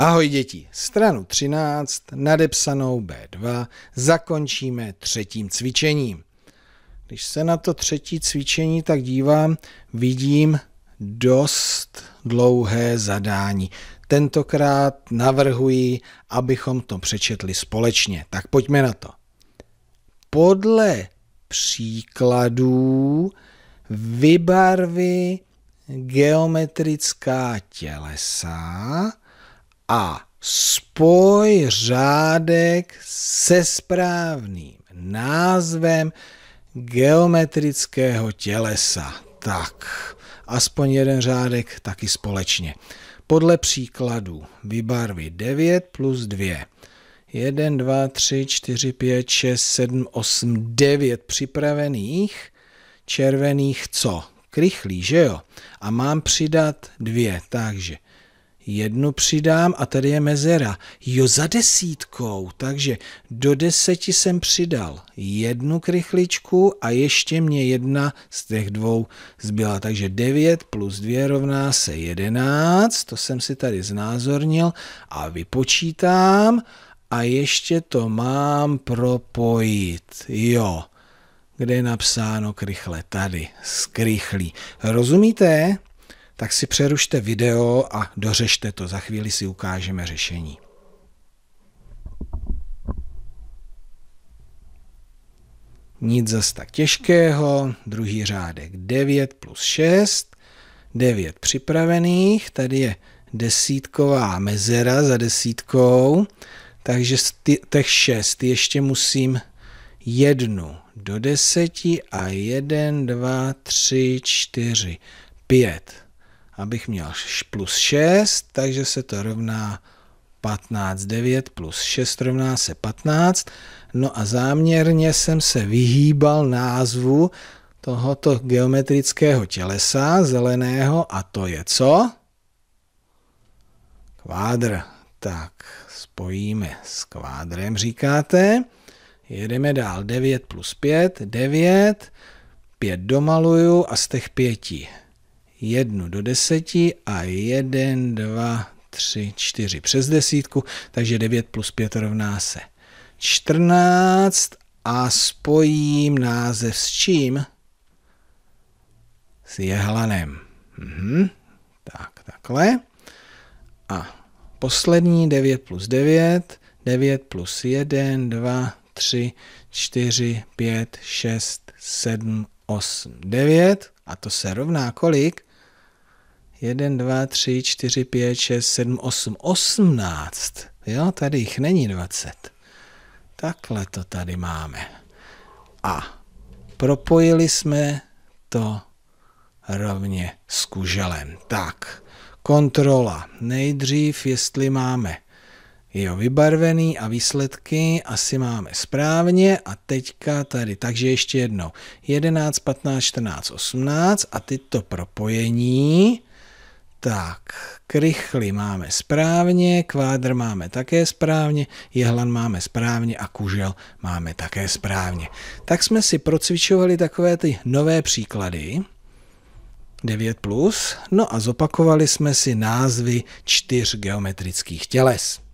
Ahoj děti, stranu 13, nadepsanou B2, zakončíme třetím cvičením. Když se na to třetí cvičení tak dívám, vidím dost dlouhé zadání. Tentokrát navrhuji, abychom to přečetli společně. Tak pojďme na to. Podle příkladů vybarvy geometrická tělesa, a spoj řádek se správným názvem geometrického tělesa. Tak, aspoň jeden řádek taky společně. Podle příkladu vybarvy 9 plus 2. 1, 2, 3, 4, 5, 6, 7, 8, 9 připravených červených co? Krychlí, že jo? A mám přidat dvě, takže jednu přidám a tady je mezera. Jo, za desítkou, takže do deseti jsem přidal jednu krychličku a ještě mě jedna z těch dvou zbyla. Takže 9 plus 2 rovná se 11, to jsem si tady znázornil a vypočítám a ještě to mám propojit. Jo, kde je napsáno krychle? Tady, skrychlí. Rozumíte? tak si přerušte video a dořešte to. Za chvíli si ukážeme řešení. Nic zase tak těžkého, druhý řádek 9 plus 6, 9 připravených, tady je desítková mezera za desítkou, takže z těch 6 ještě musím jednu do deseti a 1, 2, 3, 4, 5 abych měl plus 6, takže se to rovná 15, 9 plus 6 rovná se 15. No a záměrně jsem se vyhýbal názvu tohoto geometrického tělesa zeleného a to je co? Kvádr. Tak, spojíme s kvádrem, říkáte. Jedeme dál. 9 plus 5, 9. 5 domaluju a z těch 5 1 do 10 a 1, 2, 3, 4 přes desítku, takže 9 plus 5 rovná se 14 a spojím název s čím? S jehlanem. Mhm. Tak, takhle. A poslední 9 plus 9, 9 plus 1, 2, 3, 4, 5, 6, 7, 8, 9. A to se rovná kolik? 1, 2, 3, 4, 5, 6, 7, 8, 18. Jo, tady jich není 20. Takhle to tady máme. A propojili jsme to rovně s kuželem. Tak, kontrola. Nejdřív, jestli máme jo, vybarvený a výsledky asi máme správně a teďka tady, takže ještě jednou. 11, 15, 14, 18 a tyto propojení tak, krychly máme správně, kvádr máme také správně, jehlan máme správně a kužel máme také správně. Tak jsme si procvičovali takové ty nové příklady. 9+, plus, no a zopakovali jsme si názvy čtyř geometrických těles.